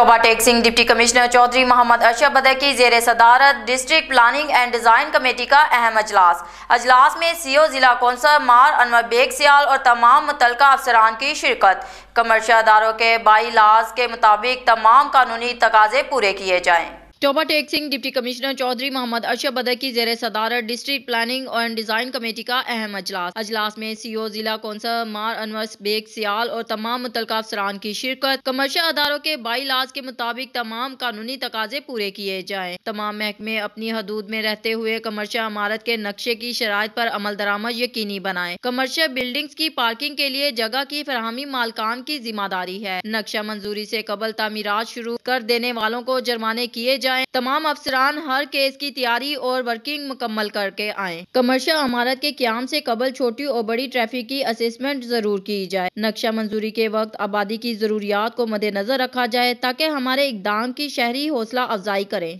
तोबा Tek Singh deputy commissioner Chaudhry Mohammad Ashraf Badar की जेर सदारत district planning and design committee का अहम अजलास अजलास में सी ओ जिला कौंसल मार अनवर बेग सियाल और तमाम मुतल अफसरान की शिरकत कमर्शल अदारों के बाई लाज के मुताबिक तमाम कानूनी तकाजे पूरे किए जाएँ टोबा टेक सिंह डिप्टी कमिश्नर चौधरी मोहम्मद अरशद बदर की जेर सदारत डिस्ट्रिक्ट प्लानिंग और डिज़ाइन कमेटी का अहम अजलास अजलास में सी ओ जिला कौंसल मार अनवर बेग सियाल और तमाम मुतल अफसरान की शिरकत कमर्शल अदारों के बाईलाज के मुताबिक तमाम कानूनी तकाजे पूरे किए जाए तमाम महकमे अपनी हदूद में रहते हुए कमर्शल इमारत के नक्शे की शराय पर अमल दरामद यकीनी बनाए कमर्शल बिल्डिंग की पार्किंग के लिए जगह की फरहमी मालकान की जिम्मेदारी है नक्शा मंजूरी ऐसी कबल तमीरत शुरू कर देने वालों को जुर्माने किए जाए जाएं तमाम अफसरान हर केस की तैयारी और वर्किंग मुकम्मल करके आएं कमर्शियल अमारत के क्याम से कबल छोटी और बड़ी ट्रैफिक की असेसमेंट जरूर की जाए नक्शा मंजूरी के वक्त आबादी की जरूरियात को मद्देनजर रखा जाए ताकि हमारे इकदाम की शहरी हौसला अफजाई करें